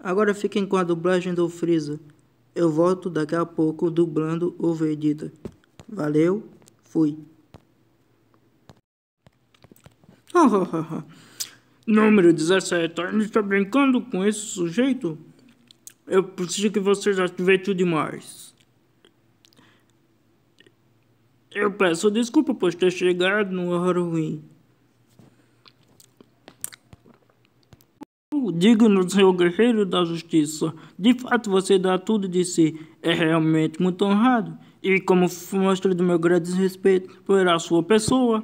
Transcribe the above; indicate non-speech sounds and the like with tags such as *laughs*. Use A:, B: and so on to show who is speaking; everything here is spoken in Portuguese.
A: Agora fiquem com a dublagem do Freeza. Eu volto daqui a pouco dublando o Vegeta. Valeu, fui. *laughs* Número
B: 17. Ainda está brincando com esse sujeito? Eu preciso que você já tudo demais. Eu peço desculpa por ter chegado no horário ruim. digno do seu guerreiro da justiça. De fato, você dá tudo de si. É realmente muito honrado. E como mostra do meu grande respeito por a sua pessoa.